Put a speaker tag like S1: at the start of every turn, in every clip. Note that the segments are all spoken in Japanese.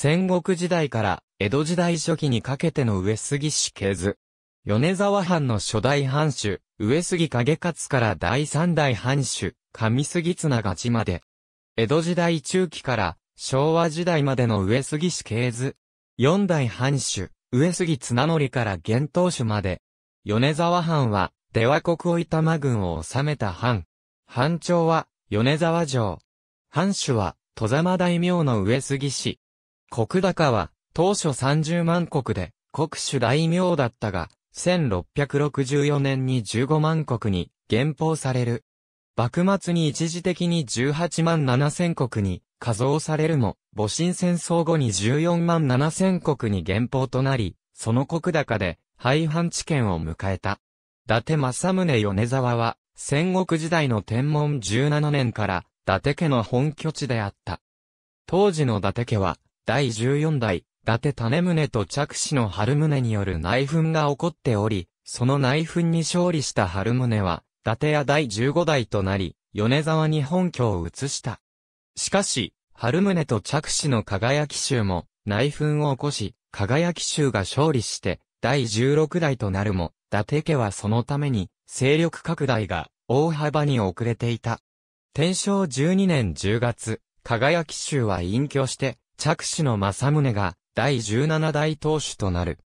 S1: 戦国時代から江戸時代初期にかけての上杉氏系図。米沢藩の初代藩主、上杉景勝から第三代藩主、上杉綱勝まで。江戸時代中期から昭和時代までの上杉氏系図。四代藩主、上杉綱則から現頭主まで。米沢藩は、出羽国を板間郡を治めた藩。藩長は、米沢城。藩主は、戸様大名の上杉氏。国高は、当初30万国で、国主大名だったが、1664年に15万国に減俸される。幕末に一時的に18万7千国に加増されるも、戊辰戦争後に14万7千国に減俸となり、その国高で廃藩置県を迎えた。伊達政宗米沢は、戦国時代の天文17年から、伊達家の本拠地であった。当時の伊達家は、第14代、伊達種宗と着手の春宗による内紛が起こっており、その内紛に勝利した春宗は、伊達や第15代となり、米沢に本拠を移した。しかし、春宗と着手の輝き衆も、内紛を起こし、輝き衆が勝利して、第16代となるも、伊達家はそのために、勢力拡大が大幅に遅れていた。天正12年10月、輝き衆は隠居して、着手の正宗が第17代当主となる。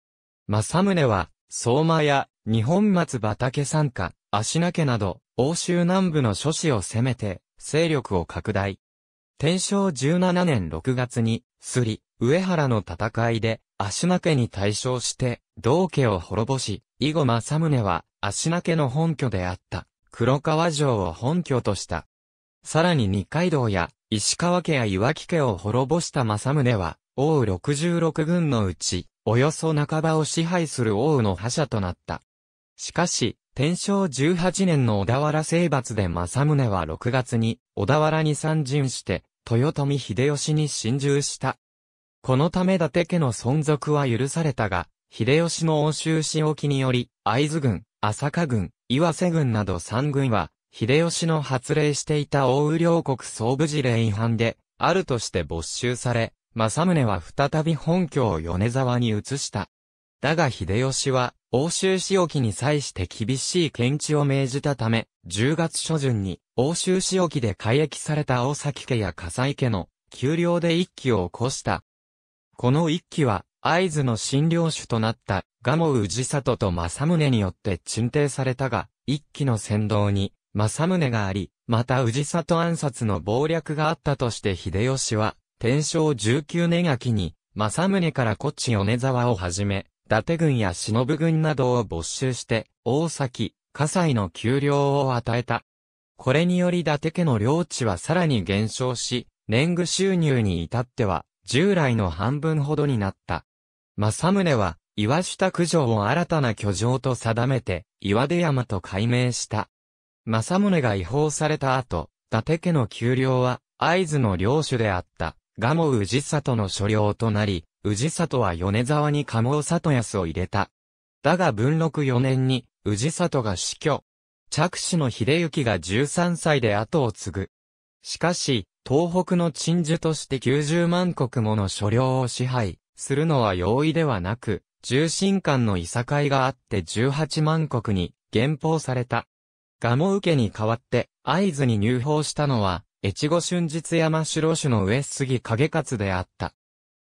S1: 正宗は、相馬や日本松畑山家、足名家など、欧州南部の諸子を攻めて、勢力を拡大。天正17年6月に、すり、上原の戦いで、足名家に対象して、道家を滅ぼし、以後正宗は、足名家の本拠であった、黒川城を本拠とした。さらに二階堂や石川家や岩木家を滅ぼした政宗は、王66軍のうち、およそ半ばを支配する王の覇者となった。しかし、天正18年の小田原征伐で政宗は6月に小田原に参陣して、豊臣秀吉に侵入した。このため伊達家の存続は許されたが、秀吉の欧州仕置きにより、会津軍、朝霞軍、岩瀬軍など3軍は、秀吉の発令していた大宇両国総武事令違反で、あるとして没収され、政宗は再び本拠を米沢に移した。だが秀吉は、欧州仕置に際して厳しい検知を命じたため、10月初旬に、欧州仕置で改役された大崎家や笠井家の、給料で一揆を起こした。この一揆は、合図の新領主となった、賀茂氏里と政宗によって鎮定されたが、一揆の先導に、政宗があり、また氏里暗殺の謀略があったとして秀吉は、天正19年秋に、政宗から古地米沢をはじめ、伊達軍や忍軍などを没収して、大崎、葛西の丘陵を与えた。これにより伊達家の領地はさらに減少し、年貢収入に至っては、従来の半分ほどになった。政宗は、岩下九条を新たな居城と定めて、岩出山と改名した。正宗が違法された後、伊達家の丘陵は、合図の領主であった、蒲生氏里の所領となり、氏里は米沢に蒲茂里康を入れた。だが文禄4年に、氏里が死去。着手の秀行が13歳で後を継ぐ。しかし、東北の鎮守として90万国もの所領を支配するのは容易ではなく、重臣間のいさかいがあって18万国に減俸された。蒲生受に代わって、合図に入法したのは、越後春日山城主の上杉影勝であった。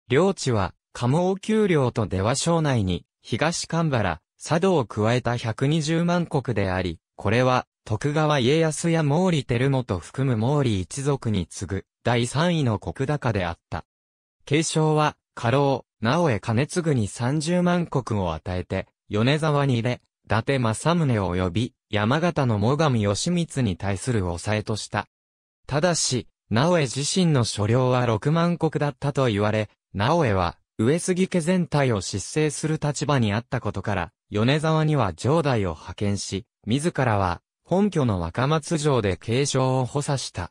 S1: 領地は、蒲生丘陵と出羽省内に、東神原、佐渡を加えた120万国であり、これは、徳川家康や毛利輝元含む毛利一族に次ぐ、第三位の国高であった。継承は、家老、直江兼次に30万国を与えて、米沢に入れ、伊達政宗及び、山形の最上義光に対する抑えとした。ただし、直江自身の所領は6万国だったと言われ、直江は、上杉家全体を失勢する立場にあったことから、米沢には城代を派遣し、自らは、本拠の若松城で継承を補佐した。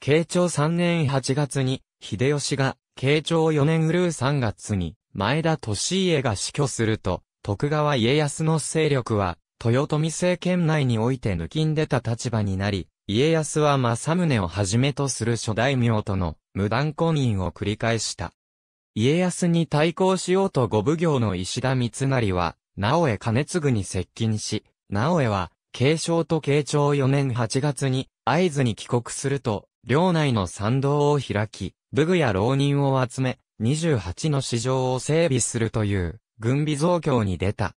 S1: 慶長3年8月に、秀吉が、慶長4年うるう3月に、前田利家が死去すると、徳川家康の勢力は、豊臣政権内において抜きんでた立場になり、家康は正宗をはじめとする諸大名との無断婚姻を繰り返した。家康に対抗しようと五奉行の石田三成は、直江兼次に接近し、直江は、慶長と慶長4年8月に、合図に帰国すると、領内の参道を開き、武具や浪人を集め、28の市場を整備するという、軍備増強に出た。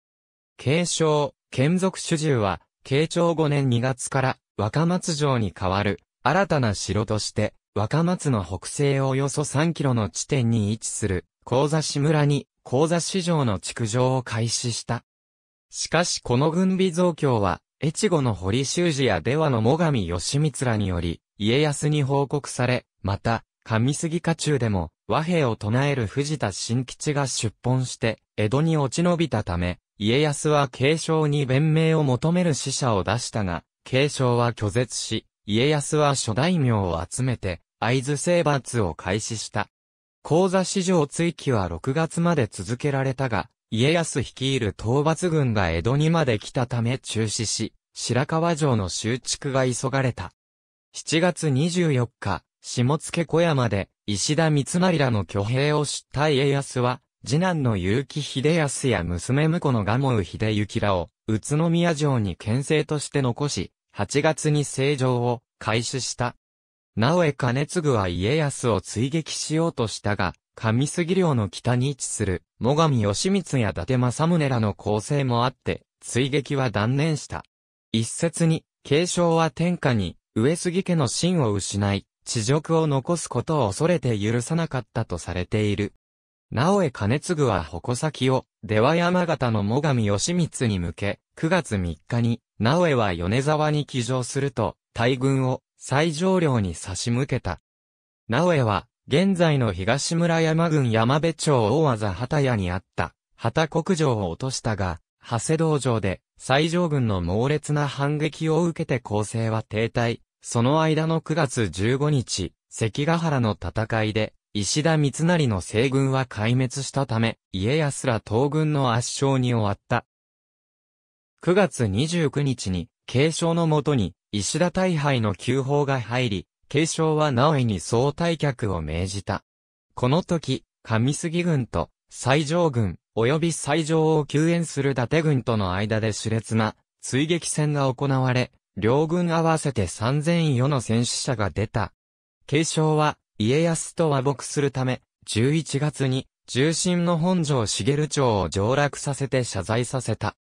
S1: 慶長、剣属主従は、慶長5年2月から若松城に変わる、新たな城として、若松の北西およそ3キロの地点に位置する、高座市村に、高座市城の築城を開始した。しかしこの軍備増強は、越後の堀修司や出羽の最上義光らにより、家康に報告され、また、上杉家中でも、和平を唱える藤田新吉が出奔して、江戸に落ち延びたため、家康は継承に弁明を求める使者を出したが、継承は拒絶し、家康は諸大名を集めて、会津征伐を開始した。講座史上追記は6月まで続けられたが、家康率いる討伐軍が江戸にまで来たため中止し、白川城の修築が急がれた。7月24日、下野小山で、石田三成らの挙兵を知った家康は、次男の結城秀康や娘婿の賀茂秀幸らを、宇都宮城に県政として残し、8月に成城を開始した。直江兼次は家康を追撃しようとしたが、上杉領の北に位置する、最上義光や伊達政宗らの構成もあって、追撃は断念した。一説に、継承は天下に、上杉家の真を失い、地辱を残すことを恐れて許さなかったとされている。直江兼ぐは矛先を、出羽山形の最上義光に向け、9月3日に、直江は米沢に帰乗すると、大軍を、最上領に差し向けた。直江は、現在の東村山郡山部町大技畑屋にあった、畑国城を落としたが、長谷道場で、最上軍の猛烈な反撃を受けて攻勢は停滞。その間の9月15日、関ヶ原の戦いで、石田三成の西軍は壊滅したため、家康ら東軍の圧勝に終わった。9月29日に、継承のもとに、石田大敗の急報が入り、継承は直江に総退却を命じた。この時、上杉軍と西条軍、及び西条を救援する伊達軍との間で熾烈な追撃戦が行われ、両軍合わせて3000余の戦死者が出た。継承は家康と和睦するため、11月に、重臣の本庄茂町を上落させて謝罪させた。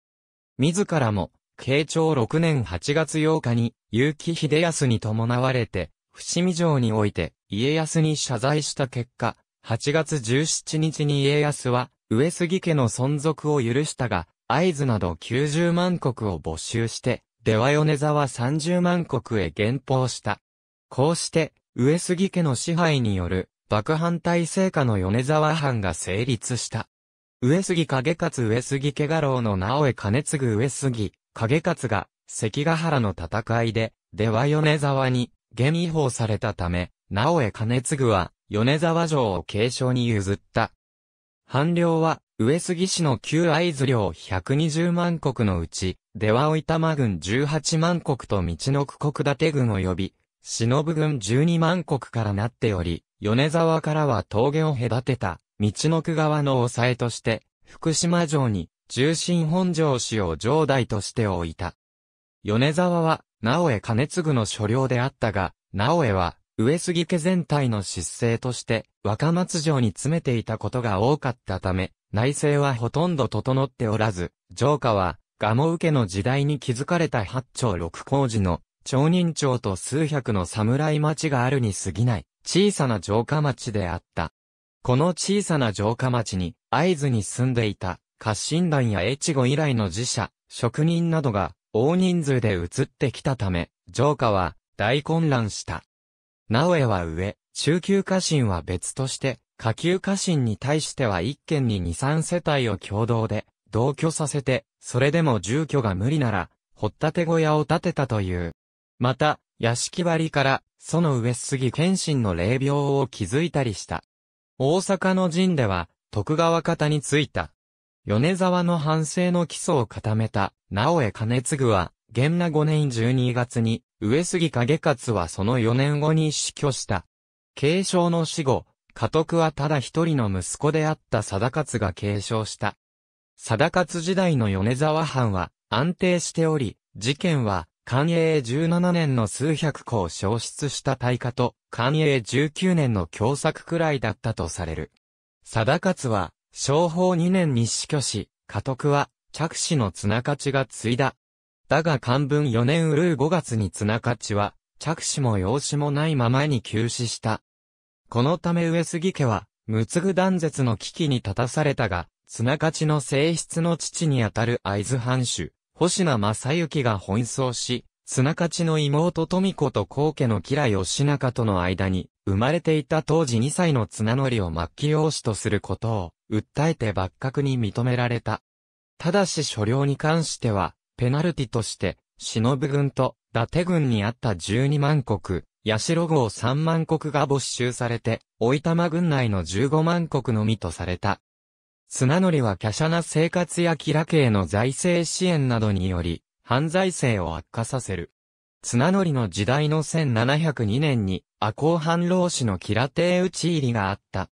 S1: 自らも、慶長6年8月8日に、結城秀康に伴われて、伏見城において、家康に謝罪した結果、8月17日に家康は、上杉家の存続を許したが、合図など90万国を没収して、出羽米沢30万国へ減俸した。こうして、上杉家の支配による、幕藩体制下の米沢藩が成立した。上杉影勝上杉家家老の直江兼次上杉、影勝が、関ヶ原の戦いで、出羽米沢に、現違法されたため、直江兼次は、米沢城を継承に譲った。藩領は、上杉市の旧合図領120万石のうち、出羽板玉軍18万石と道の区国立を及び、忍軍十二万国からなっており、米沢からは峠を隔てた、道の区側の抑えとして、福島城に、重心本城市を城代として置いた。米沢は、直江兼次の所領であったが、直江は、上杉家全体の失勢として、若松城に詰めていたことが多かったため、内政はほとんど整っておらず、城下は、蒲生家の時代に築かれた八丁六工事の町人町と数百の侍町があるに過ぎない、小さな城下町であった。この小さな城下町に、合図に住んでいた、家臣団や越後以来の寺社、職人などが、大人数で移ってきたため、城下は、大混乱した。直江は上、中級家臣は別として、下級家臣に対しては一軒に二三世帯を共同で、同居させて、それでも住居が無理なら、掘ったて小屋を建てたという。また、屋敷張から、その上杉謙信の霊廟を築いたりした。大阪の陣では、徳川方についた。米沢の反省の基礎を固めた、直江兼次は、元那5年12月に、上杉景勝はその4年後に死去した。継承の死後、家督はただ一人の息子であった貞勝が継承した。貞勝時代の米沢藩は安定しており、事件は寛永17年の数百個を消失した大火と、寛永19年の共作くらいだったとされる。定勝は、商法2年に死去し、家督は、着手の綱勝ちが継いだ。だが漢文4年うるう5月に綱勝ちは、着手も養子もないままに休止した。このため上杉家は、陸ぐ断絶の危機に立たされたが、綱勝ちの性質の父にあたる会津藩主、星名正幸が奔走し、綱勝の妹富子と皇家の吉良義仲との間に、生まれていた当時2歳の綱則を末期養子とすることを、訴えて幕閣に認められた。ただし所領に関しては、ペナルティとして、忍軍と伊達軍にあった12万国、八代号3万国が没収されて、大い玉軍内の15万国のみとされた。綱則は華奢な生活やキラ系の財政支援などにより、犯罪性を悪化させる。綱則の時代の1702年に、阿公藩老子の吉良邸討ち入りがあった。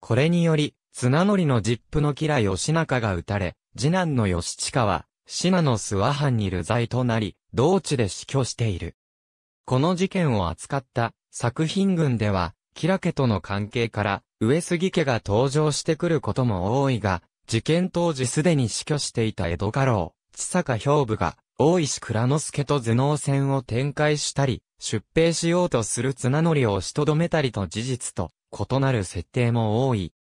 S1: これにより、綱則の実父の吉良義仲が撃たれ、次男の義親は、島の諏訪藩に流罪となり、同地で死去している。この事件を扱った作品群では、キラ家との関係から、上杉家が登場してくることも多いが、事件当時すでに死去していた江戸家老、千坂兵部が、大石倉之助と頭脳戦を展開したり、出兵しようとする綱乗りを仕とどめたりと事実と異なる設定も多い。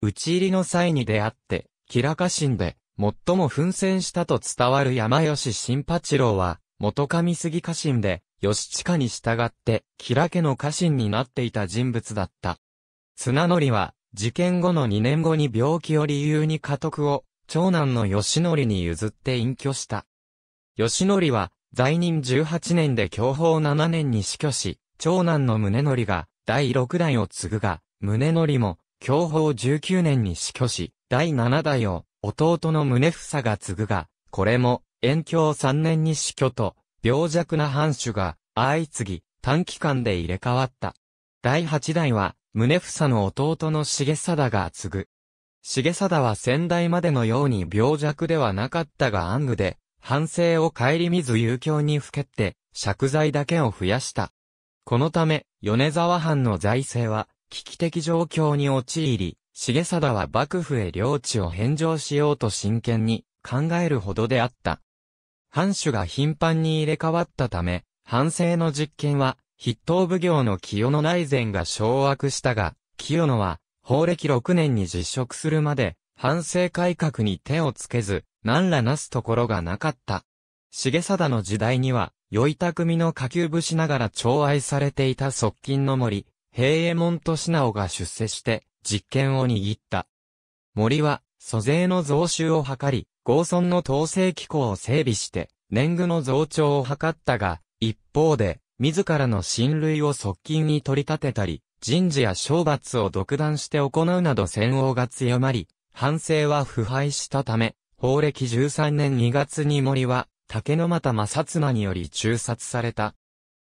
S1: 討ち入りの際に出会って、キラ家臣で、最も奮戦したと伝わる山吉新八郎は、元上杉家臣で、義親に従って、吉良家の家臣になっていた人物だった。綱則は、事件後の2年後に病気を理由に家督を、長男の義則に譲って隠居した。義則は、在任18年で享保7年に死去し、長男の宗則が、第6代を継ぐが、宗則も、享保19年に死去し、第7代を、弟の宗房が継ぐが、これも、延享3年に死去と、病弱な藩主が相次ぎ短期間で入れ替わった。第8代は宗房の弟の重貞が継ぐ。重貞は先代までのように病弱ではなかったが暗愚で、反省を顧みず遊興にふけって、借財だけを増やした。このため、米沢藩の財政は、危機的状況に陥り、重貞は幕府へ領地を返上しようと真剣に考えるほどであった。藩主が頻繁に入れ替わったため、藩政の実権は、筆頭奉行の清野内前が掌握したが、清野は、法暦6年に実職するまで、藩政改革に手をつけず、何らなすところがなかった。重貞の時代には、与い組の下級武士ながら寵愛されていた側近の森、平右衛門と品尾が出世して、実権を握った。森は、租税の増収を図り、郷村の統制機構を整備して、年貢の増長を図ったが、一方で、自らの親類を側近に取り立てたり、人事や懲罰を独断して行うなど戦王が強まり、反省は腐敗したため、法暦13年2月に森は、竹の又正綱により中殺された。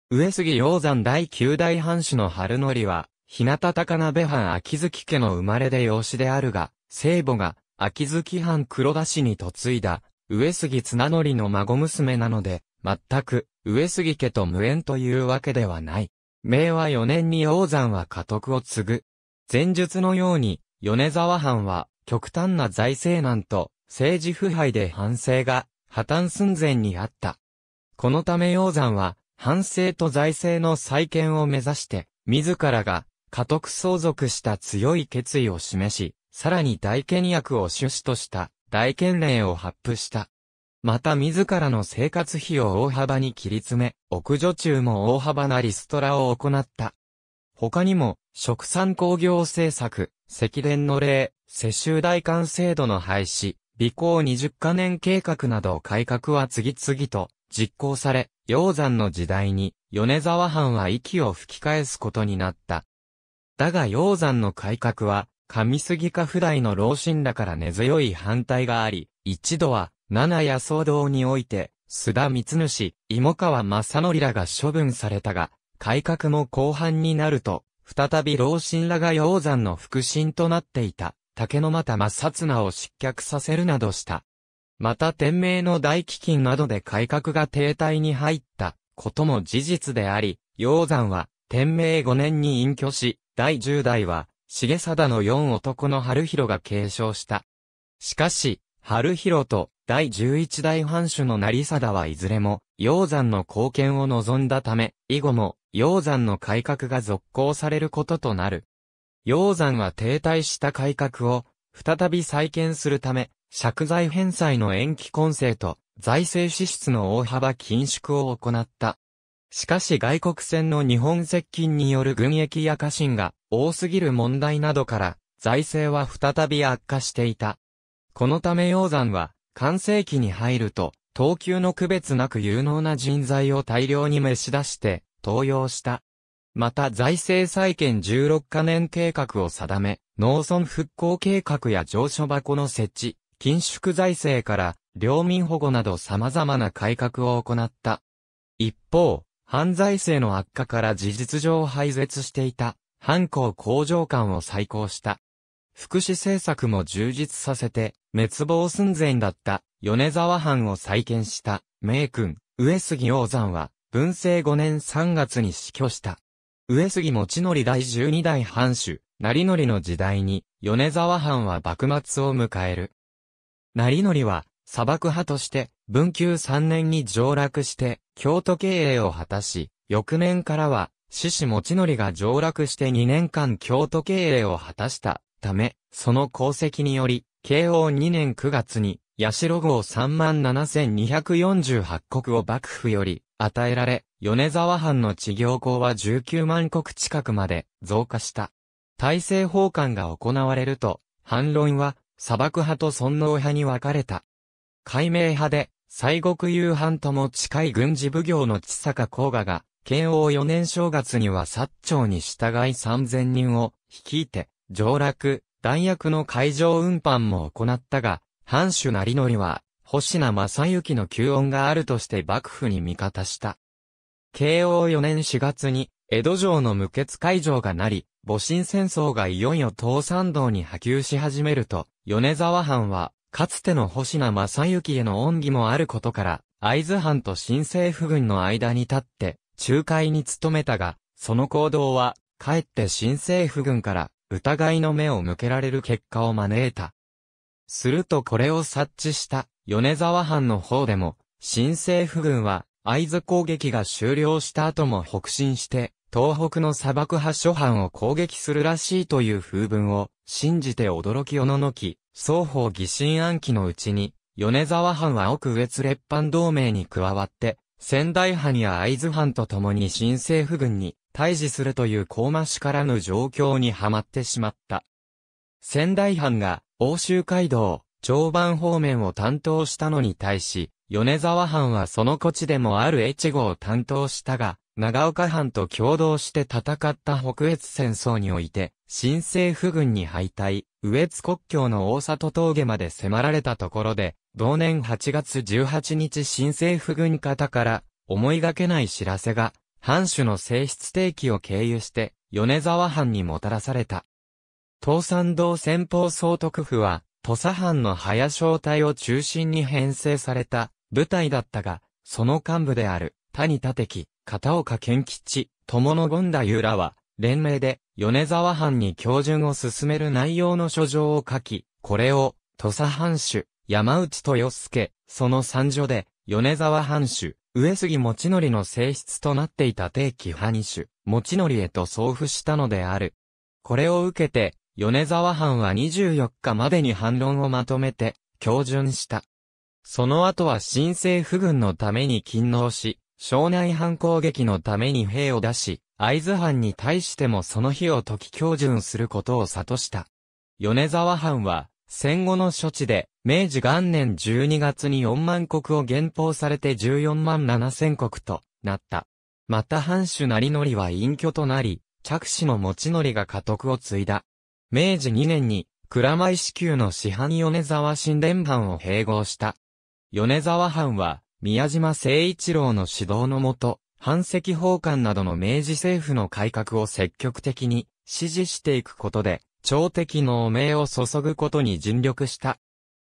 S1: 上杉鷹山第9代藩主の春則は、日向高鍋藩秋月家の生まれで養子であるが、聖母が、秋月藩黒田氏に嫁いだ、上杉綱則の孫娘なので、全く、上杉家と無縁というわけではない。明和4年に王山は家督を継ぐ。前述のように、米沢藩は、極端な財政難と、政治腐敗で反省が、破綻寸前にあった。このため王山は、反省と財政の再建を目指して、自らが、家督相続した強い決意を示し、さらに大権役を趣旨とした大権令を発布した。また自らの生活費を大幅に切り詰め、屋女中も大幅なリストラを行った。他にも、食産工業政策、石田の例、世襲代官制度の廃止、備行20カ年計画など改革は次々と実行され、鷹山の時代に、米沢藩は息を吹き返すことになった。だが鷹山の改革は、上杉家不代の老臣らから根強い反対があり、一度は、七夜騒動において、須田光主、芋川正則らが処分されたが、改革も後半になると、再び老臣らが鷹山の腹心となっていた、竹の又正綱を失脚させるなどした。また天明の大飢饉などで改革が停滞に入ったことも事実であり、鷹山は天明5年に隠居し、第10代は重貞の四男の春広が継承した。しかし、春広と第十一代藩主の成貞はいずれも、鷹山の貢献を望んだため、以後も、鷹山の改革が続行されることとなる。鷹山は停滞した改革を、再び再建するため、借財返済の延期混成と、財政支出の大幅緊縮を行った。しかし外国船の日本接近による軍役や家臣が多すぎる問題などから財政は再び悪化していた。このため鷹山は完成期に入ると等級の区別なく有能な人材を大量に召し出して登用した。また財政再建16カ年計画を定め、農村復興計画や上書箱の設置、緊縮財政から領民保護など様々な改革を行った。一方、犯罪性の悪化から事実上廃絶していた、犯行向上官を再興した。福祉政策も充実させて、滅亡寸前だった米沢藩を再建した名君、上杉王山は、文政5年3月に死去した。上杉持則第12代藩主、成則の時代に、米沢藩は幕末を迎える。成則は、砂漠派として、文久3年に上落して、京都経営を果たし、翌年からは、獅子持則が上落して2年間京都経営を果たしたため、その功績により、慶応2年9月に、八代号37,248国を幕府より与えられ、米沢藩の地行校は19万国近くまで増加した。大政奉還が行われると、反論は砂漠派と尊王派に分かれた。海明派で西国夕飯とも近い軍事奉行の千坂甲賀が、慶応4年正月には薩長に従い3000人を率いて、上落、弾薬の海上運搬も行ったが、藩主成則は、星名正幸の求恩があるとして幕府に味方した。慶応4年4月に、江戸城の無血会場がなり、戊辰戦争がいよいよ東山道に波及し始めると、米沢藩はかつての星名正幸への恩義もあることから、会津藩と新政府軍の間に立って、仲介に努めたが、その行動は、かえって新政府軍から、疑いの目を向けられる結果を招いた。するとこれを察知した、米沢藩の方でも、新政府軍は、会津攻撃が終了した後も北進して、東北の砂漠派諸藩を攻撃するらしいという風文を、信じて驚きをののき、双方疑心暗鬼のうちに、米沢藩は奥越列藩同盟に加わって、仙台藩や会津藩と共に新政府軍に対峙するという高ましからぬ状況にはまってしまった。仙台藩が欧州街道、長番方面を担当したのに対し、米沢藩はその土地でもある越後を担当したが、長岡藩と共同して戦った北越戦争において、新政府軍に敗退、上津国境の大里峠まで迫られたところで、同年8月18日新政府軍方から思いがけない知らせが、藩主の性質定期を経由して、米沢藩にもたらされた。東山道先方総督府は、土佐藩の早正隊を中心に編成された部隊だったが、その幹部である、谷立樹、片岡健吉、友野権太夫らは、連名で、米沢藩に教順を進める内容の書状を書き、これを、土佐藩主、山内豊助、その三女で、米沢藩主、上杉持則の性質となっていた定期藩主、持則へと送付したのである。これを受けて、米沢藩は24日までに反論をまとめて、教順した。その後は新政府軍のために勤労し、庄内藩攻撃のために兵を出し、会津藩に対してもその日を時教順することを悟した。米沢藩は、戦後の処置で、明治元年12月に4万国を減俸されて14万7千国となった。また藩主成則は隠居となり、着手の持ち則が家督を継いだ。明治2年に、蔵前支給の市販米沢神殿藩を併合した。米沢藩は、宮島誠一郎の指導のもと、反赤法官などの明治政府の改革を積極的に支持していくことで、朝敵の汚名を注ぐことに尽力した。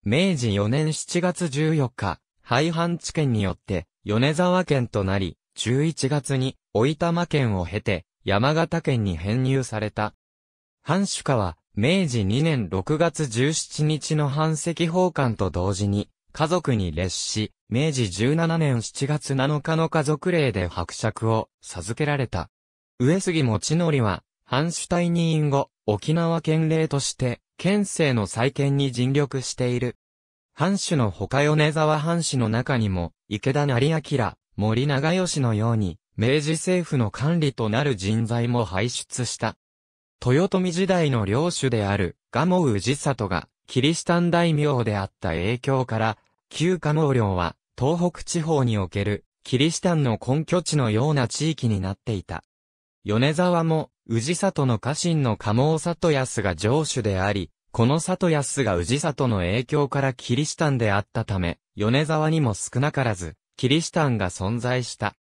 S1: 明治4年7月14日、廃藩置県によって、米沢県となり、11月に、おいたま県を経て、山形県に編入された。藩主家は、明治2年6月17日の藩籍奉還と同時に、家族に列し、明治17年7月7日の家族令で伯爵を授けられた。上杉も千則は、藩主退任後、沖縄県令として、県政の再建に尽力している。藩主の他米沢藩主の中にも、池田成明、森長吉のように、明治政府の管理となる人材も輩出した。豊臣時代の領主である、蒲生氏里が、キリシタン大名であった影響から、旧加納領は、東北地方における、キリシタンの根拠地のような地域になっていた。米沢も、氏里の家臣の加納里康が城主であり、この里康が氏里の影響からキリシタンであったため、米沢にも少なからず、キリシタンが存在した。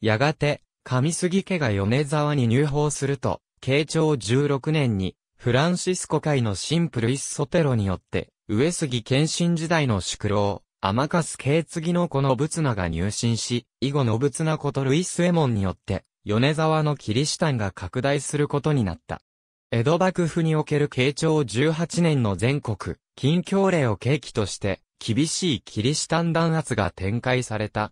S1: やがて、上杉家が米沢に入法すると、慶長16年に、フランシスコ会のシンプルイスソテロによって、上杉謙信時代の宿老、甘かす継継の子の仏名が入信し、以後の仏名ことルイスエモンによって、米沢のキリシタンが拡大することになった。江戸幕府における慶長18年の全国、近況令を契機として、厳しいキリシタン弾圧が展開された。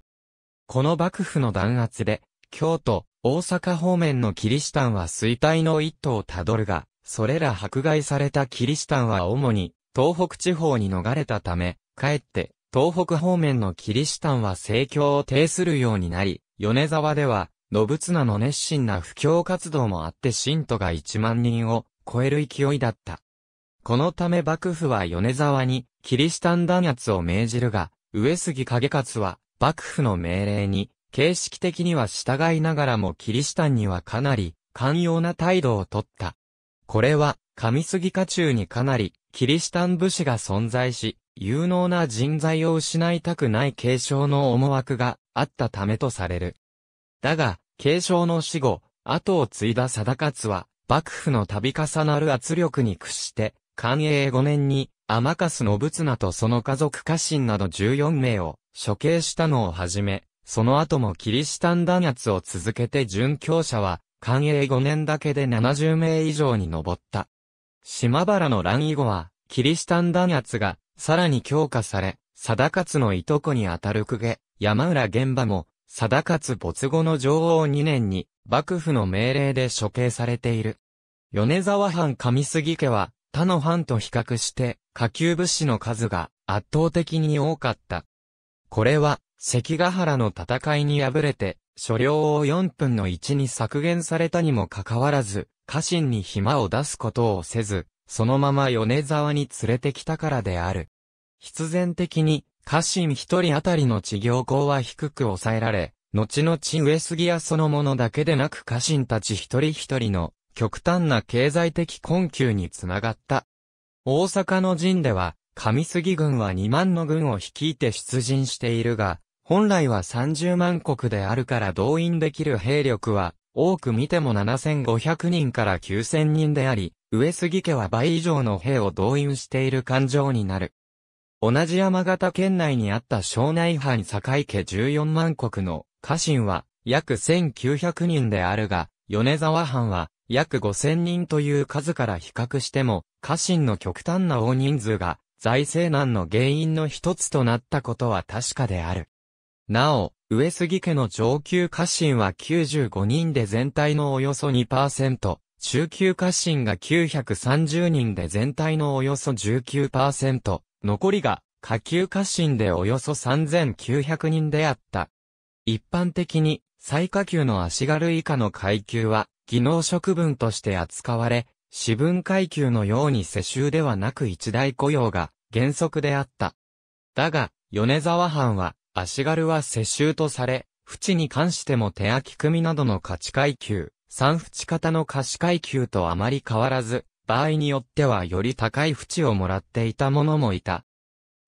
S1: この幕府の弾圧で、京都、大阪方面のキリシタンは衰退の一途をたどるが、それら迫害されたキリシタンは主に東北地方に逃れたため、かえって東北方面のキリシタンは政教を呈するようになり、米沢では、信綱の熱心な布教活動もあって信徒が1万人を超える勢いだった。このため幕府は米沢にキリシタン弾圧を命じるが、上杉景勝は幕府の命令に形式的には従いながらもキリシタンにはかなり寛容な態度をとった。これは、上杉家中にかなり、キリシタン武士が存在し、有能な人材を失いたくない継承の思惑があったためとされる。だが、継承の死後、後を継いだ定勝は、幕府の度重なる圧力に屈して、寛永5年に、天笠信綱とその家族家臣など14名を処刑したのをはじめ、その後もキリシタン弾圧を続けて殉教者は官営5年だけで70名以上に上った。島原の乱以後は、キリシタン弾圧が、さらに強化され、貞勝のいとこにあたる公家、山浦玄馬も、貞勝没後の女王2年に、幕府の命令で処刑されている。米沢藩上杉家は、他の藩と比較して、下級武士の数が圧倒的に多かった。これは、関ヶ原の戦いに敗れて、所領を4分の1に削減されたにもかかわらず、家臣に暇を出すことをせず、そのまま米沢に連れてきたからである。必然的に、家臣一人あたりの治療校は低く抑えられ、後々上杉やそのものだけでなく家臣たち一人一人の極端な経済的困窮につながった。大阪の陣では、上杉軍は2万の軍を率いて出陣しているが、本来は30万国であるから動員できる兵力は、多く見ても7500人から9000人であり、上杉家は倍以上の兵を動員している感情になる。同じ山形県内にあった庄内藩境家14万国の家臣は約1900人であるが、米沢藩は約5000人という数から比較しても、家臣の極端な大人数が財政難の原因の一つとなったことは確かである。なお、上杉家の上級家臣は95人で全体のおよそ2%、中級家臣が930人で全体のおよそ19%、残りが下級家臣でおよそ3900人であった。一般的に、最下級の足軽以下の階級は、技能職分として扱われ、私分階級のように世襲ではなく一大雇用が原則であった。だが、米沢藩は、足軽は世襲とされ、淵に関しても手焼組などの価値階級、三淵型の貸し階級とあまり変わらず、場合によってはより高い淵をもらっていた者もいた。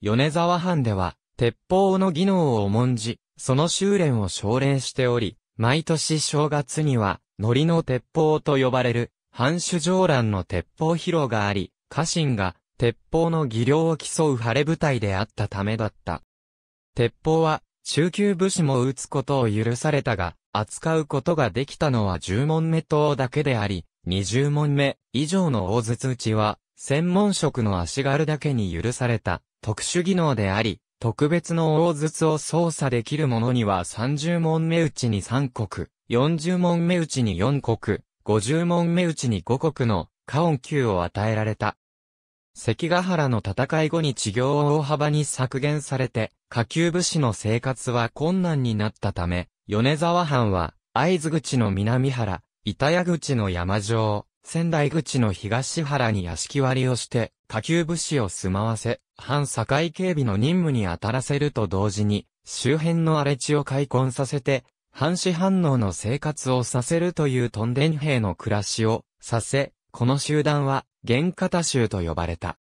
S1: 米沢藩では、鉄砲の技能を重んじ、その修練を奨励しており、毎年正月には、糊の鉄砲と呼ばれる、藩主上覧の鉄砲披露があり、家臣が鉄砲の技量を競う晴れ舞台であったためだった。鉄砲は中級武士も撃つことを許されたが、扱うことができたのは十問目等だけであり、二十問目以上の大筒打ちは、専門職の足軽だけに許された特殊技能であり、特別の大筒を操作できる者には三十問目打ちに三国、四十問目打ちに四国、五十問目打ちに五国のオ音級を与えられた。関ヶ原の戦い後に治療を大幅に削減されて、下級武士の生活は困難になったため、米沢藩は、会津口の南原、板谷口の山城、仙台口の東原に屋敷割りをして、下級武士を住まわせ、反境警備の任務に当たらせると同時に、周辺の荒れ地を開墾させて、藩士反応の生活をさせるというトンデン兵の暮らしをさせ、この集団は、原方衆と呼ばれた。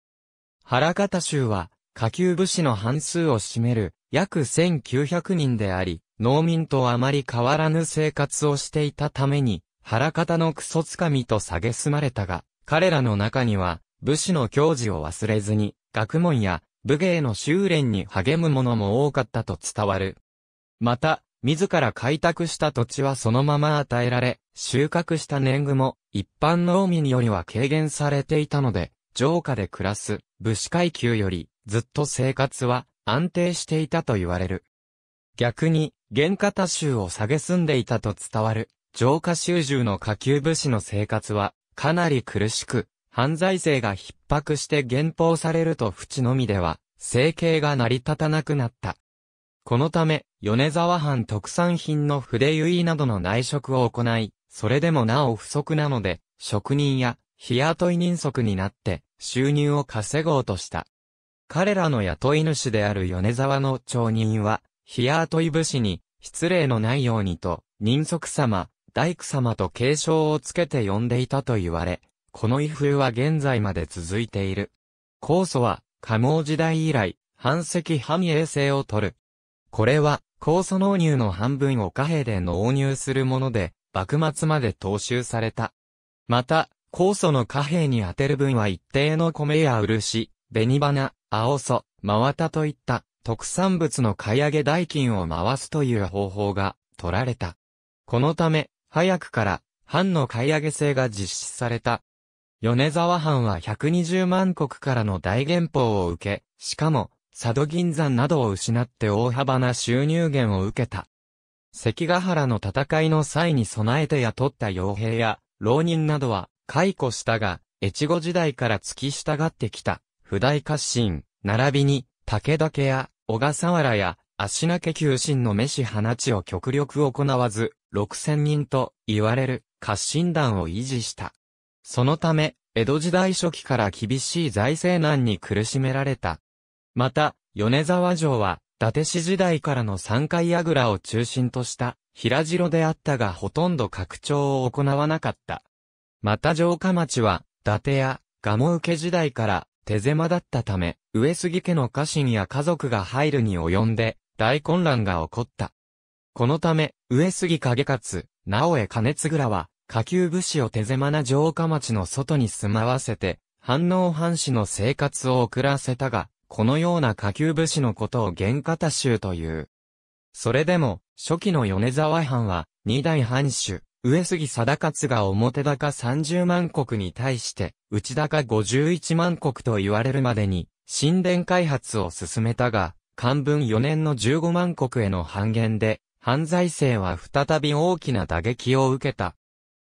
S1: 原方衆は、下級武士の半数を占める約1900人であり、農民とあまり変わらぬ生活をしていたために、腹方のクソつかみと蔑まれたが、彼らの中には、武士の教授を忘れずに、学問や武芸の修練に励む者も多かったと伝わる。また、自ら開拓した土地はそのまま与えられ、収穫した年貢も一般農民よりは軽減されていたので、城下で暮らす武士階級よりずっと生活は安定していたと言われる。逆に、原価多州を下げ住んでいたと伝わる、上下州中の下級武士の生活は、かなり苦しく、犯罪性が逼迫して減俸されると淵のみでは、生計が成り立たなくなった。このため、米沢藩特産品の筆結いなどの内職を行い、それでもなお不足なので、職人や、日雇い人足になって、収入を稼ごうとした。彼らの雇い主である米沢の町人は、日雇い武士に、失礼のないようにと、人足様、大工様と継承をつけて呼んでいたと言われ、この威風は現在まで続いている。酵素は、加盟時代以来、半石半衛星を取る。これは、酵素納入の半分を貨幣で納入するもので、幕末まで踏襲された。また、酵素の貨幣に当てる分は一定の米や漆、紅花、青そ、真綿といった特産物の買い上げ代金を回すという方法が取られた。このため、早くから、藩の買い上げ制が実施された。米沢藩は120万石からの大減俸を受け、しかも、佐渡銀山などを失って大幅な収入源を受けた。関ヶ原の戦いの際に備えて雇った傭兵や、浪人などは、解雇したが、越後時代から突き従ってきた。不大家臣、並びに、武田家や、小笠原や、足名家急進の飯放ちを極力行わず、六千人と言われる、家臣団を維持した。そのため、江戸時代初期から厳しい財政難に苦しめられた。また、米沢城は、伊達市時代からの三階櫓を中心とした平城であったがほとんど拡張を行わなかった。また城下町は、伊達や蒲受時代から手狭だったため、上杉家の家臣や家族が入るに及んで、大混乱が起こった。このため、上杉景勝、直江兼次らは、下級武士を手狭な城下町の外に住まわせて、反応藩士の生活を送らせたが、このような下級武士のことを原型衆という。それでも、初期の米沢藩は、二代藩主、上杉貞勝が表高30万国に対して、内高51万国と言われるまでに、神殿開発を進めたが、漢文4年の15万国への半減で、犯罪性は再び大きな打撃を受けた。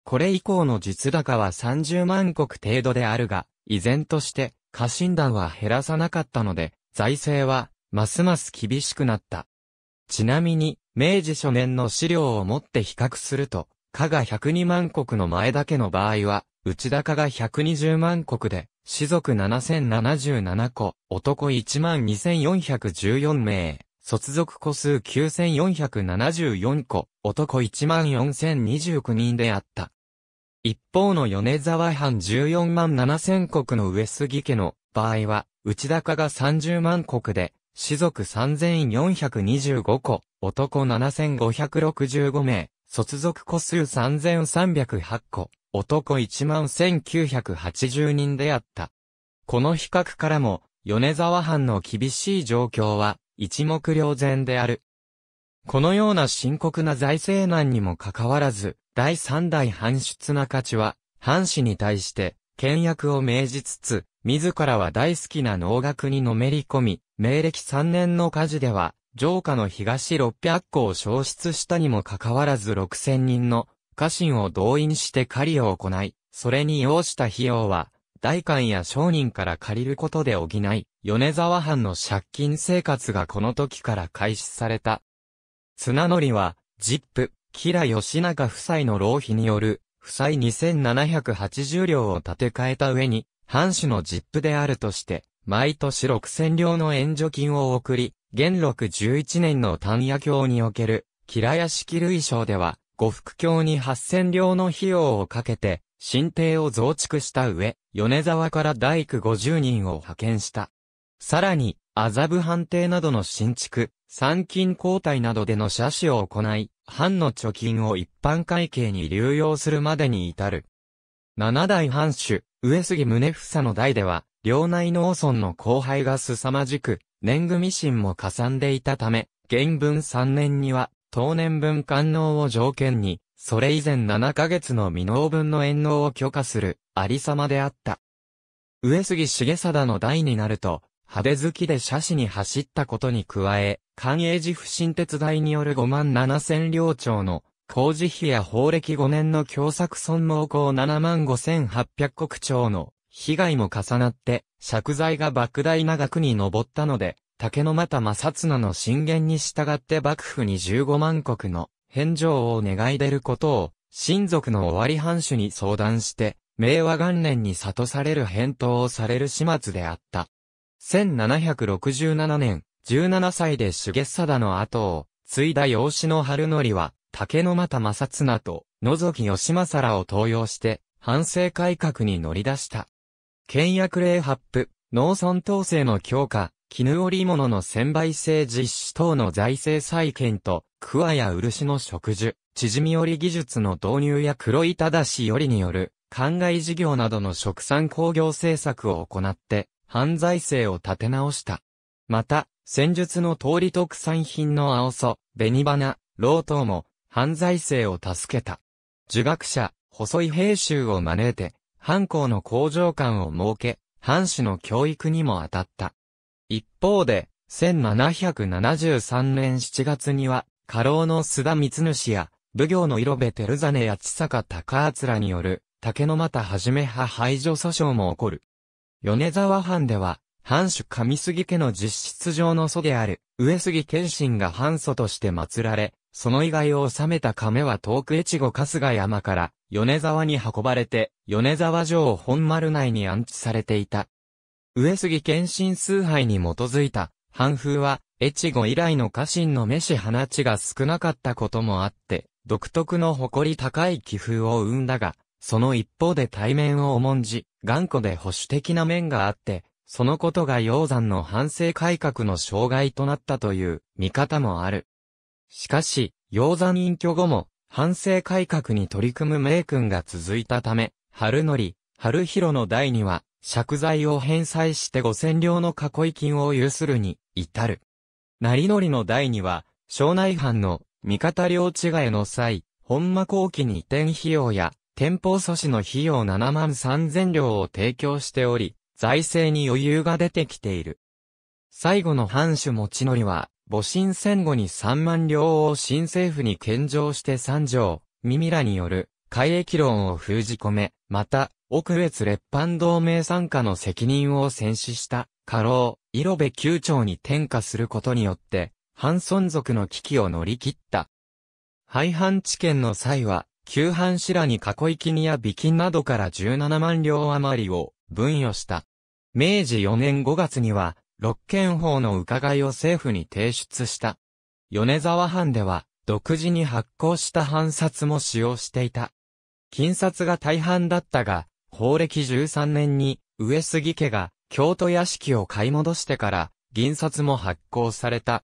S1: これ以降の実高は30万国程度であるが、依然として、家臣団は減らさなかったので、財政は、ますます厳しくなった。ちなみに、明治初年の資料をもって比較すると、加が102万国の前だけの場合は、内田加が120万国で、士族7077個、男12414名、卒族個数9474個、男14029人であった。一方の米沢藩14万7000国の上杉家の場合は、内高が30万国で、士族3425個、男7565名、卒属個数3308個、男11980人であった。この比較からも、米沢藩の厳しい状況は、一目瞭然である。このような深刻な財政難にもかかわらず、第三代藩出な価値は、藩士に対して、倹約を命じつつ、自らは大好きな農学にのめり込み、明暦3年の火事では、城下の東六百個を消失したにもかかわらず六千人の家臣を動員して狩りを行い、それに要した費用は、代官や商人から借りることで補い、米沢藩の借金生活がこの時から開始された。綱則は、ジップ、吉良義仲夫妻の浪費による、二千2780両を建て替えた上に、藩主のジップであるとして、毎年6000両の援助金を送り、元禄11年の丹野教における、キラ屋式類章では、呉服教に8000両の費用をかけて、新邸を増築した上、米沢から大工50人を派遣した。さらに、麻布藩邸などの新築、参勤交代などでの社死を行い、藩の貯金を一般会計に流用するまでに至る。七代藩主、上杉宗房の代では、領内農村の荒廃が凄まじく、年組心も加算でいたため、原文3年には、当年分官能を条件に、それ以前7ヶ月の未納分の延納を許可する、ありさまであった。上杉重貞の代になると、派手好きで車子に走ったことに加え、関永寺不手鉄代による5万7千両町の工事費や法歴5年の共作損耗工75,800国町の被害も重なって、借財が莫大な額に上ったので、竹の又正綱の進言に従って幕府に15万国の返上を願い出ることを、親族の終わり藩主に相談して、明和元年に悟される返答をされる始末であった。1767年、17歳で月貞の後を、継いだ養子の春則は、竹の又正綱と野崎義政を登用して、反省改革に乗り出した。倹約令発布、農村統制の強化、絹織物の専売制実施等の財政再建と、桑や漆の植樹、縮み織技術の導入や黒板出しよりによる、灌漑事業などの食産工業政策を行って、犯罪性を立て直した。また、戦術の通り特産品の青素、紅花、老頭も、犯罪生を助けた。儒学者、細井平州を招いて、藩校の工場館を設け、藩士の教育にも当たった。一方で、1773年7月には、家老の須田光主や、武行の色部照真や千坂高厚らによる、竹の又はじめ派排除訴訟も起こる。米沢藩では、藩主上杉家の実質上の祖である、上杉謙信が藩祖として祀られ、その意外を収めた亀は遠く越後春日山から米沢に運ばれて、米沢城本丸内に安置されていた。上杉謙信崇拝に基づいた、藩風は、越後以来の家臣の飯しちが少なかったこともあって、独特の誇り高い気風を生んだが、その一方で対面を重んじ、頑固で保守的な面があって、そのことが鷹山の反省改革の障害となったという見方もある。しかし、洋山隠居後も、反省改革に取り組む名君が続いたため、春則、春広の代には、借財を返済して五千両の囲い金を有するに、至る。成則の代には、庄内藩の、味方領違いの際、本間後期に移転費用や、店舗阻止の費用7万3千両を提供しており、財政に余裕が出てきている。最後の藩主持ちのりは、戊辰戦後に三万両を新政府に献上して三条、耳らによる、海易論を封じ込め、また、奥越列藩同盟参加の責任を戦死した、家老、色部九長に転嫁することによって、藩存族の危機を乗り切った。廃藩置県の際は、旧藩士らに囲い金や備金などから17万両余りを分与した。明治4年5月には、六憲法の伺いを政府に提出した。米沢藩では、独自に発行した藩札も使用していた。金札が大半だったが、法暦13年に、上杉家が、京都屋敷を買い戻してから、銀札も発行された。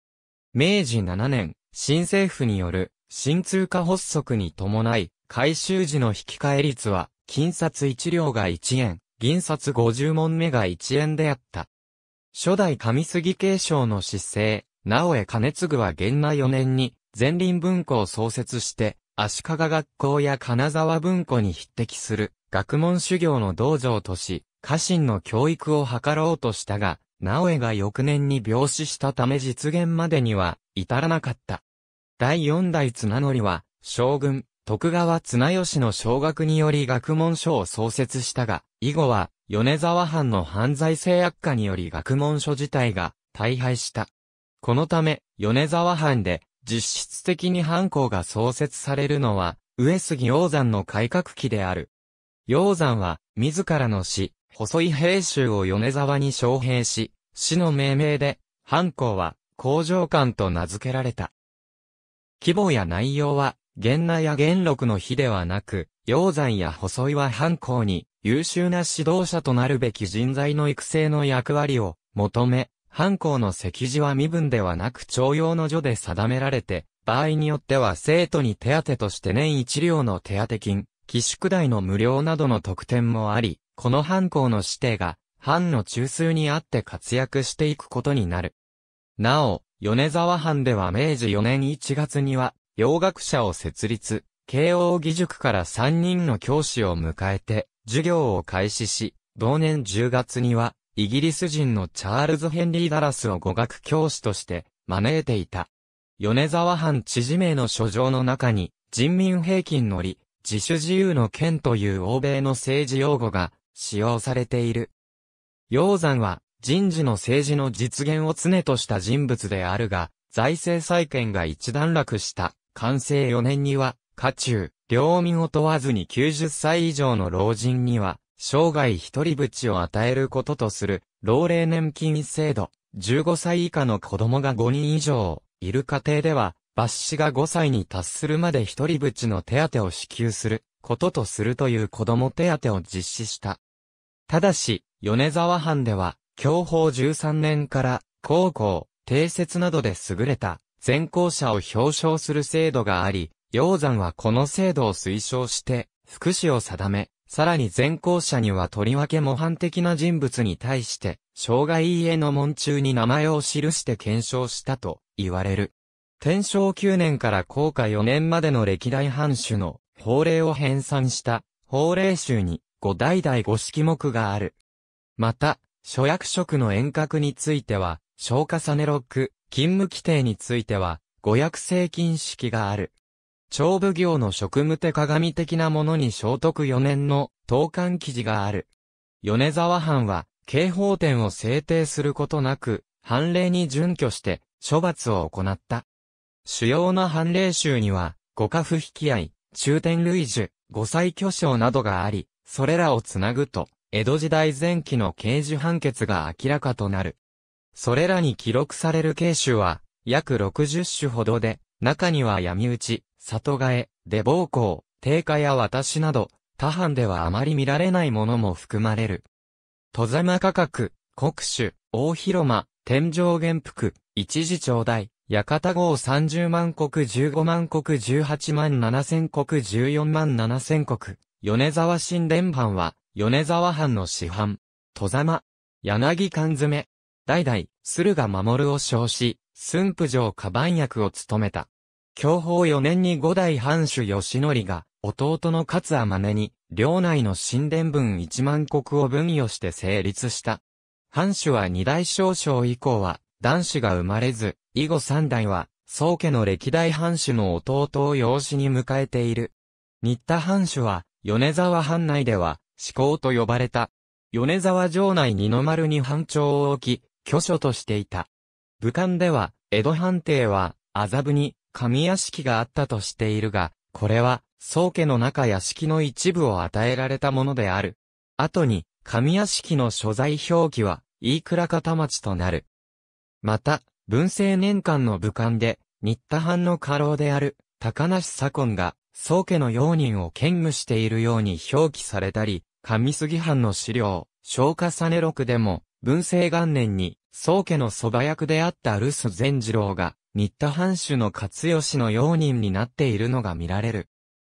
S1: 明治7年、新政府による、新通貨発足に伴い、回収時の引き換え率は、金札1両が1円、銀札50文目が1円であった。初代上杉継承の失勢、直江兼次は元和4年に、前輪文庫を創設して、足利学校や金沢文庫に匹敵する、学問修行の道場とし、家臣の教育を図ろうとしたが、直江が翌年に病死したため実現までには、至らなかった。第四代綱則は、将軍、徳川綱吉の奨学により学問書を創設したが、以後は、米沢藩の犯罪性悪化により学問所自体が大敗した。このため、米沢藩で実質的に藩校が創設されるのは、上杉鷹山の改革期である。鷹山は、自らの死、細い兵衆を米沢に招聘し、死の命名で、藩校は、工場館と名付けられた。規模や内容は、源内や元禄の比ではなく、鷹山や細は藩校に優秀な指導者となるべき人材の育成の役割を求め、藩校の席次は身分ではなく徴用の助で定められて、場合によっては生徒に手当として年一両の手当金、寄宿代の無料などの特典もあり、この藩校の指定が、藩の中枢にあって活躍していくことになる。なお、米沢藩では明治4年1月には、洋学者を設立、慶応義塾から3人の教師を迎えて、授業を開始し、同年10月には、イギリス人のチャールズ・ヘンリー・ダラスを語学教師として、招いていた。米沢藩知事名の書状の中に、人民平均の利、自主自由の権という欧米の政治用語が使用されている。鷹山は人事の政治の実現を常とした人物であるが、財政再建が一段落した、完成4年には家中、領民を問わずに90歳以上の老人には、生涯一人ちを与えることとする、老齢年金制度、15歳以下の子供が5人以上、いる家庭では、抜子が5歳に達するまで一人ぶちの手当を支給する、こととするという子供手当を実施した。ただし、米沢藩では、享保13年から、高校、定説などで優れた、全校者を表彰する制度があり、鷹山はこの制度を推奨して、福祉を定め、さらに前校者にはとりわけ模範的な人物に対して、障害家の門中に名前を記して検証したと言われる。天正9年から後下4年までの歴代藩主の法令を編纂した法令集に五代々五式目がある。また、諸役職の遠隔については、小重ね六、勤務規定については、五役制禁式がある。長奉行の職務手鏡的なものに聖徳4年の投函記事がある。米沢藩は、刑法典を制定することなく、判例に準拠して、処罰を行った。主要な判例集には、五家不引き合い、中天類樹、五歳巨匠などがあり、それらをつなぐと、江戸時代前期の刑事判決が明らかとなる。それらに記録される刑種は、約60種ほどで、中には闇討ち、里替え、出暴行、定価や私など、他藩ではあまり見られないものも含まれる。戸山価格、国主、大広間、天井元服、一時頂戴、館号30万国15万国18万7千国14万7千国、米沢新伝藩は、米沢藩の師範。戸山、柳缶詰、代々、駿河守を称し、駿府城下番役を務めた。教法4年に五代藩主義則が、弟の勝天音に、領内の神殿分1万国を分与して成立した。藩主は二代少将以降は、男子が生まれず、以後三代は、宗家の歴代藩主の弟を養子に迎えている。新田藩主は、米沢藩内では、志向と呼ばれた。米沢城内二の丸に藩長を置き、居所としていた。武漢では、江戸藩邸は、麻布に、神屋敷があったとしているが、これは、宗家の中屋敷の一部を与えられたものである。後に、神屋敷の所在表記は、飯倉方町となる。また、文政年間の武漢で、新田藩の家老である、高梨左近が、宗家の用人を兼務しているように表記されたり、上杉藩の資料、昭和実録でも、文政元年に、宗家の蕎麦役であった留守善次郎が、新田藩主の勝吉の用人になっているのが見られる。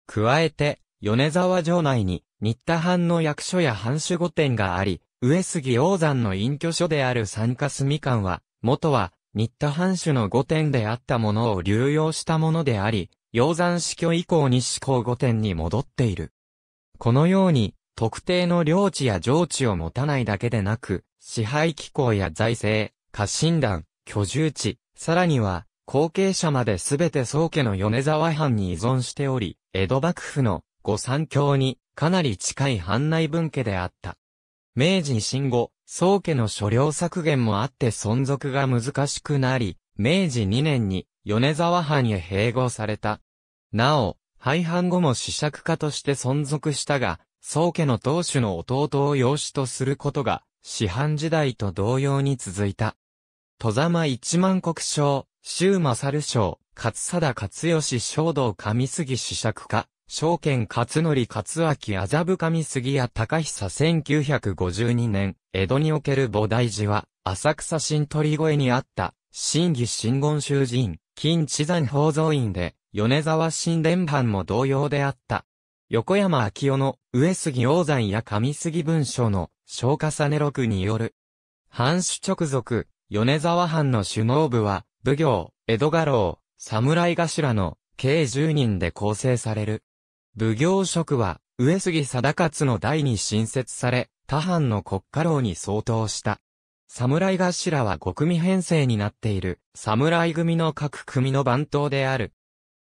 S1: 加えて、米沢城内に、新田藩の役所や藩主御殿があり、上杉王山の隠居所である三住館は、元は、新田藩主の御殿であったものを流用したものであり、鷹山死去以降に死後御殿に戻っている。このように、特定の領地や上地を持たないだけでなく、支配機構や財政、家臣団、居住地、さらには、後継者まで全て宗家の米沢藩に依存しており、江戸幕府の御三教にかなり近い藩内分家であった。明治維新後、宗家の所領削減もあって存続が難しくなり、明治2年に米沢藩へ併合された。なお、廃藩後も死釈家として存続したが、宗家の当主の弟を養子とすることが市販時代と同様に続いた。戸様一万国賞、周勝賞、勝貞勝義衝動上杉試作家、証券勝則勝明麻布上杉谷高久1952年、江戸における菩提寺は、浅草新鳥越にあった、新義新言囚寺院、地山宝蔵院で、米沢新伝藩も同様であった。横山明夫の上杉王山や上杉文書の華さね録による。藩主直属、米沢藩の首脳部は、武行、江戸家老、侍頭の計10人で構成される。武行職は、上杉貞勝の代に新設され、他藩の国家老に相当した。侍頭は五組編成になっている、侍組の各組の番頭である。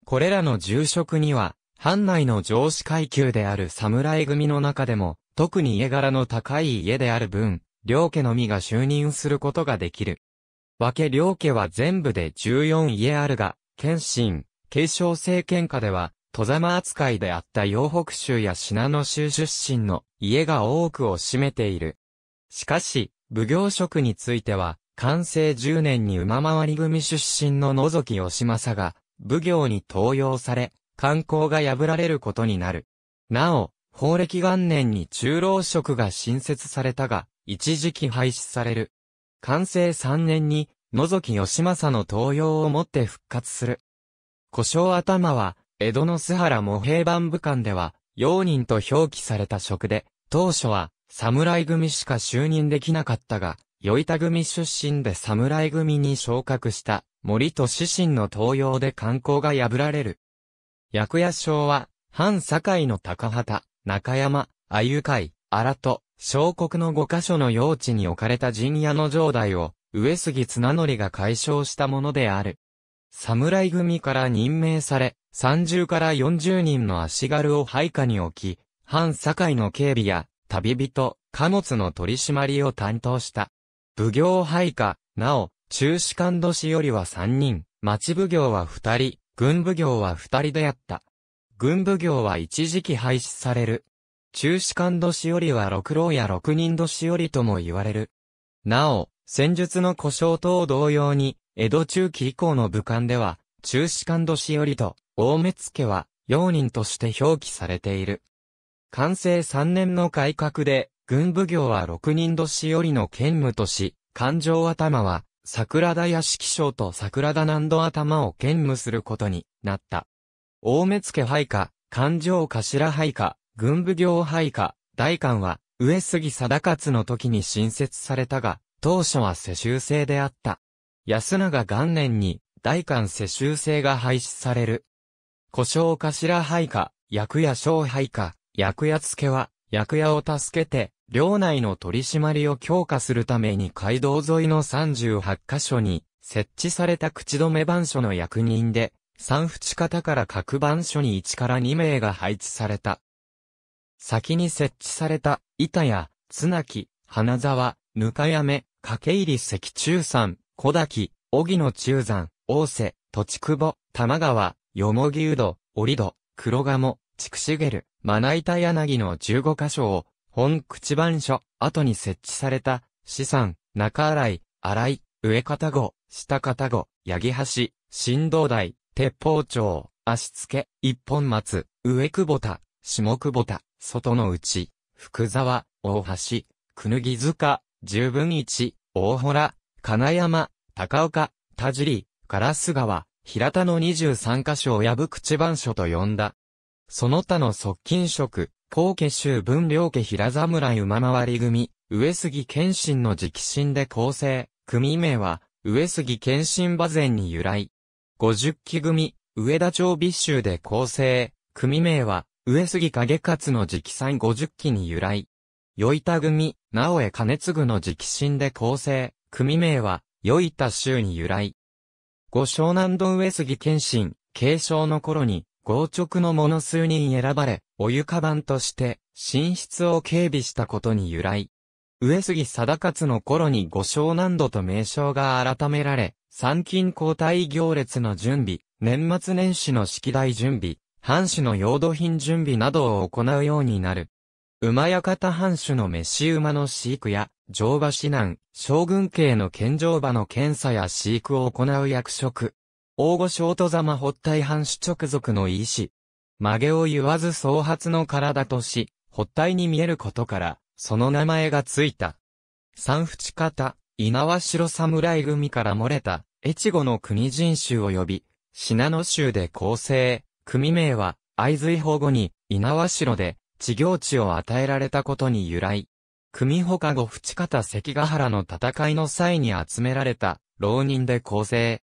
S1: これらの住職には、藩内の上司階級である侍組の中でも、特に家柄の高い家である分、両家のみが就任することができる。分け両家は全部で14家あるが、謙信、継承政権下では、戸様扱いであった洋北州や品野州出身の家が多くを占めている。しかし、奉行職については、完成10年に馬回り組出身の野崎義政が、奉行に登用され、慣行が破られることになる。なお、法暦元年に中老職が新設されたが、一時期廃止される。完成3年に、野崎義政の東洋をもって復活する。故障頭は、江戸の須原模平版武官では、用人と表記された職で、当初は、侍組しか就任できなかったが、与板組出身で侍組に昇格した、森と志神の東洋で観光が破られる。薬屋省は、反堺の高畑、中山、あゆ海、荒戸、小国の5カ所の用地に置かれた陣屋の城代を、上杉綱則が解消したものである。侍組から任命され、30から40人の足軽を配下に置き、反堺の警備や、旅人、貨物の取り締まりを担当した。奉行配下、なお、中止官年よりは3人、町奉行は2人、軍部業は二人であった。軍部業は一時期廃止される。中士官年寄りは六郎や六人年寄りとも言われる。なお、戦術の故障等同様に、江戸中期以降の武官では、中士官年寄りと、大目付は、用人として表記されている。完成三年の改革で、軍部業は六人年寄りの兼務とし、勘定頭は、桜田屋敷賞と桜田南度頭を兼務することになった。大目付配下、勘定頭配下、軍部行配下、大官は、上杉貞勝の時に新設されたが、当初は世襲制であった。安永元年に、大官世襲制が廃止される。故障頭配下、役や小配下、役屋付けは、役屋を助けて、領内の取り締まりを強化するために街道沿いの38カ所に設置された口止め番書の役人で、三淵方から各番書に1から2名が配置された。先に設置された、板谷、綱木、花沢、ぬかやめ、かけ入り石中山、小滝、木野中山、大瀬、土地久保、玉川、よもぎうど、折戸、黒鴨、畜茂、まな板柳の15箇所を、本口番書、後に設置された、資産、中洗い、洗い、上片後、下片後、八木橋、振動台、鉄砲町、足付、一本松、上久保田、下久保田、外の内、福沢、大橋、くぬぎ塚、十分一、大洞、金山、高岡、田尻、烏川、平田の23箇所を破口番書と呼んだ。その他の側近職、高家州分領家平侍馬回り組、上杉謙信の直進で構成、組名は、上杉謙信馬前に由来。五十期組、上田町美州で構成、組名は、上杉景勝の直参五十期に由来。与板組、直江兼次の直進で構成、組名は、与板州に由来。五湘南道上杉謙信、継承の頃に、豪直の者数人選ばれ、おば版として、寝室を警備したことに由来。上杉貞勝の頃に五湘南度と名称が改められ、参勤交代行列の準備、年末年始の式台準備、藩主の用土品準備などを行うようになる。馬方藩主の飯馬の飼育や、乗馬指南、将軍系の健上馬の検査や飼育を行う役職。大御とざ様発隊藩主直属の医師、曲げを言わず総発の体とし、発体に見えることから、その名前がついた。三淵方、稲和城侍組から漏れた、越後の国人衆を呼び、信濃州で構成、組名は、愛随保護に、稲和城で、地行地を与えられたことに由来。組他後淵方関ヶ原の戦いの際に集められた、浪人で構成。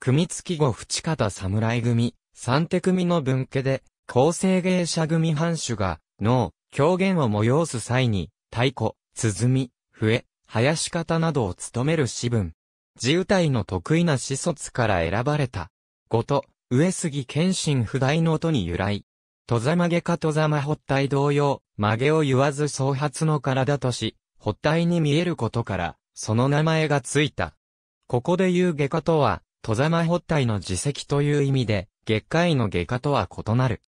S1: 組付き後淵方侍組、三手組の分家で、構成芸者組藩主が、脳、狂言を催す際に、太鼓、鼓、笛、林方などを務める詩文。自由体の得意な子卒から選ばれた。ごと、上杉謙信不代の音に由来。とざまげかとざま発体同様、曲げを言わず創発の体とし、発体に見えることから、その名前がついた。ここで言う下下とは、とざま発体の自責という意味で、月会の下科とは異なる。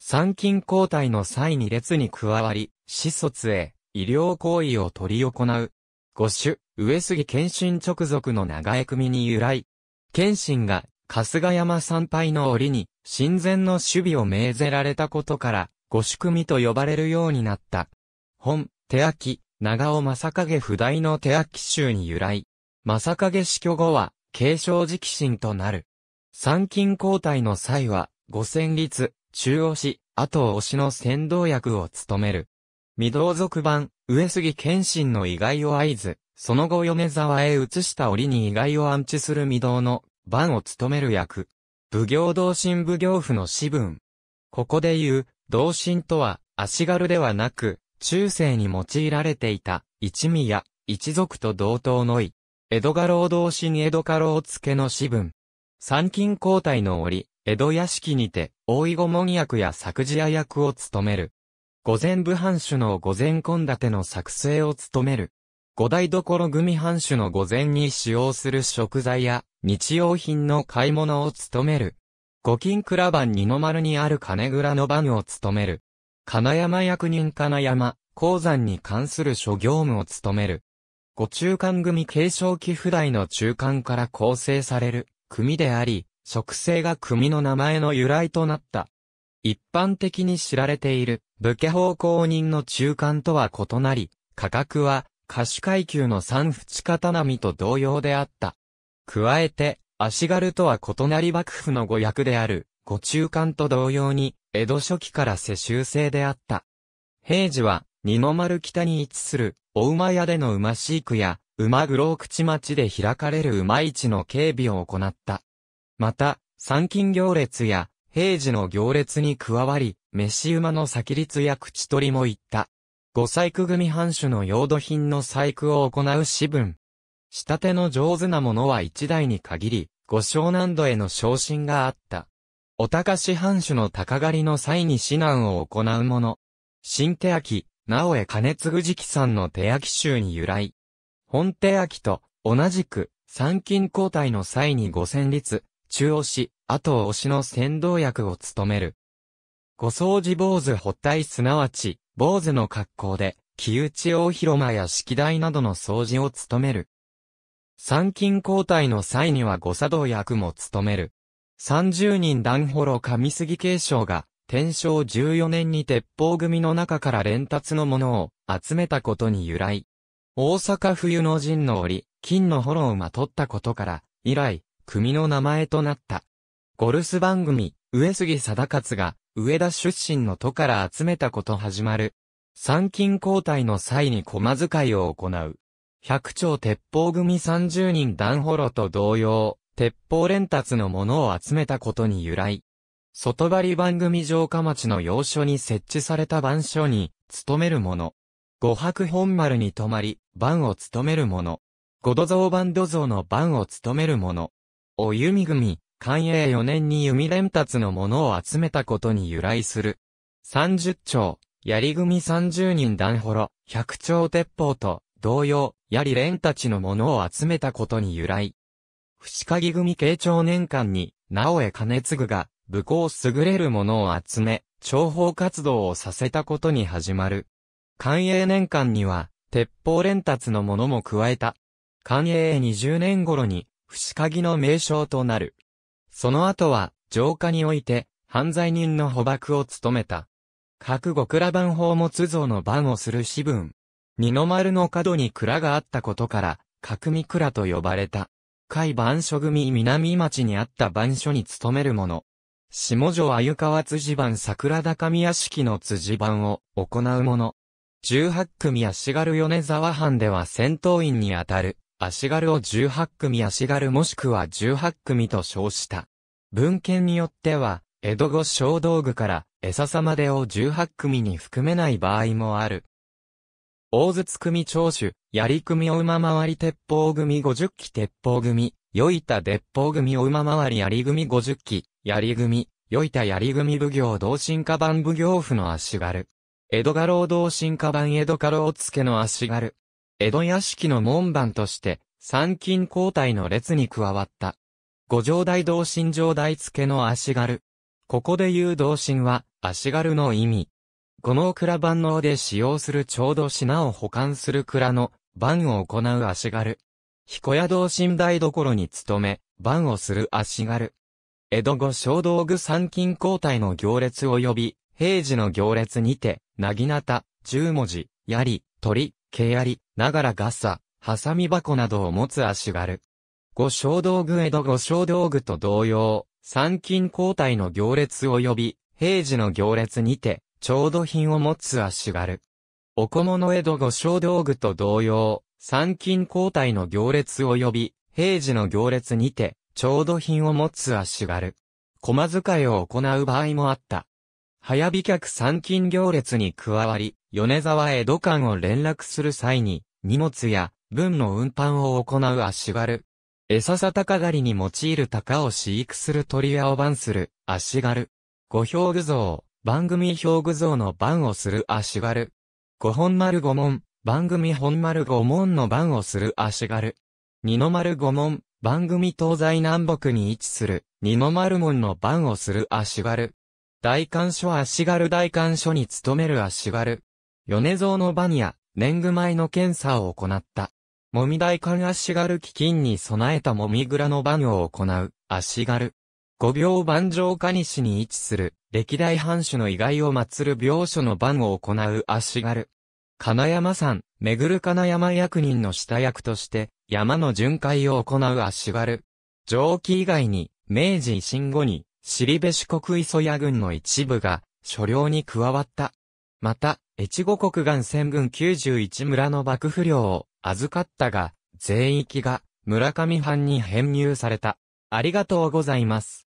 S1: 参勤交代の際に列に加わり、死卒へ、医療行為を取り行う。五種、上杉謙信直属の長江組に由来。謙信が、春日山参拝の折に、神前の守備を命ぜられたことから、五種組と呼ばれるようになった。本、手秋、長尾正影不代の手秋衆に由来。正影死去後は、継承直進となる。参勤交代の際は、五千律、中押し、後押しの先導役を務める。御堂族版、上杉謙信の意外を合図、その後米沢へ移した折に意外を安置する御堂の番を務める役。奉行同心奉行府の子分。ここで言う、同心とは、足軽ではなく、中世に用いられていた、一味や、一族と同等のい。江戸家老同心江戸家老付けの子分。参勤交代の折、江戸屋敷にて、大井御門役や作事屋役を務める。御前部藩主の御前献立の作成を務める。五台所組藩主の御前に使用する食材や日用品の買い物を務める。五金蔵番二の丸にある金蔵の番を務める。金山役人金山、鉱山に関する諸業務を務める。五中間組継承寄付代の中間から構成される組であり、植生が組の名前の由来となった。一般的に知られている武家奉公人の中間とは異なり、価格は歌手階級の三淵刀並と同様であった。加えて、足軽とは異なり幕府の語訳である、五中間と同様に、江戸初期から世襲制であった。平時は、二の丸北に位置する、お馬屋での馬飼育や、馬黒口町で開かれる馬市の警備を行った。また、参勤行列や、平時の行列に加わり、飯馬の先立や口取りも行った。五細工組藩主の用土品の細工を行う私文。仕立ての上手なものは一台に限り、五湘南度への昇進があった。お高し藩主の高狩りの際に指南を行うもの。新手焼き、直江兼次直さんの手焼き衆に由来。本手秋と同じく参勤交代の際に五千律、中押し、後押しの先導役を務める。五掃除坊主発体すなわち、坊主の格好で、木内大広間や式台などの掃除を務める。参勤交代の際には五作動役も務める。三十人段幌上杉継承が、天正十四年に鉄砲組の中から連達のものを集めたことに由来。大阪冬の陣の折、金の炎をまとったことから、以来、組の名前となった。ゴルス番組、上杉貞勝が、上田出身の都から集めたこと始まる。参勤交代の際に駒遣いを行う。百丁鉄砲組30人団ホロと同様、鉄砲連達のものを集めたことに由来。外張番組城下町の要所に設置された番所に、勤める者。五白本丸に泊まり、番を務める者。五土蔵番土蔵の番を務める者。お弓組、寛永四年に弓連達の者を集めたことに由来する。三十丁、槍組三十人弾幌、百丁鉄砲と、同様、槍連達の者を集めたことに由来。伏鍵組慶長年間に、直江兼次が、武功優れる者を集め、重宝活動をさせたことに始まる。寛永年間には、鉄砲連達のものも加えた。寛永20年頃に、不死鍵の名称となる。その後は、浄化において、犯罪人の捕獲を務めた。各極羅番宝物像の番をする士分。二の丸の角に蔵があったことから、角見蔵と呼ばれた。海番所組南町にあった番所に勤める者。下城鮎川辻番桜高宮式の辻番を行う者。18組足軽米沢藩では戦闘員にあたる、足軽を18組足軽もしくは18組と称した。文献によっては、江戸後小道具から、餌様までを18組に含めない場合もある。大筒組長主、槍組お馬回り鉄砲組50機鉄砲組、よいた鉄砲組お馬回り槍組50機、槍組、よいた槍組奉行同心家番奉行府の足軽。江戸画廊同心家版江戸家老付の足軽。江戸屋敷の門番として、参勤交代の列に加わった。五条大同心上大付の足軽。ここで言う同心は、足軽の意味。五の蔵万能で使用するちょうど品を保管する蔵の、番を行う足軽。彦屋同心台所に勤め、番をする足軽。江戸後小道具参勤交代の行列及び、平時の行列にて、なぎなた、十文字、やり、鳥、けやり、ながらがさ、はさみ箱などを持つ足軽。五小道具江戸五小道具と同様、参勤交代の行列を呼び、平時の行列にて、調度品を持つ足軽。お小物江戸五小道具と同様、参勤交代の行列を呼び、平時の行列にて、調度品を持つ足軽。駒使いを行う場合もあった。早飛客参勤行列に加わり、米沢江戸間を連絡する際に、荷物や文の運搬を行う足軽。餌さ鷹狩りに用いる鷹を飼育する鳥屋を番する足軽。五表具像、番組表具像の番をする足軽。五本丸五門、番組本丸五門の番をする足軽。二の丸五門、番組東西南北に位置する二の丸門の番をする足軽。大官所足軽大官所に勤める足軽。米蔵の場にや、年貢米の検査を行った。もみ大官足軽基金に備えたもみ蔵の番を行う、足軽。五病番かにしに位置する、歴代藩主の遺骸を祀る病所の番を行う足軽。金山山、めぐる金山役人の下役として、山の巡回を行う足軽。上記以外に、明治維新後に、シリベシ国磯野軍の一部が、所領に加わった。また、越後国岸戦軍91村の幕府領を預かったが、全域が村上藩に編入された。ありがとうございます。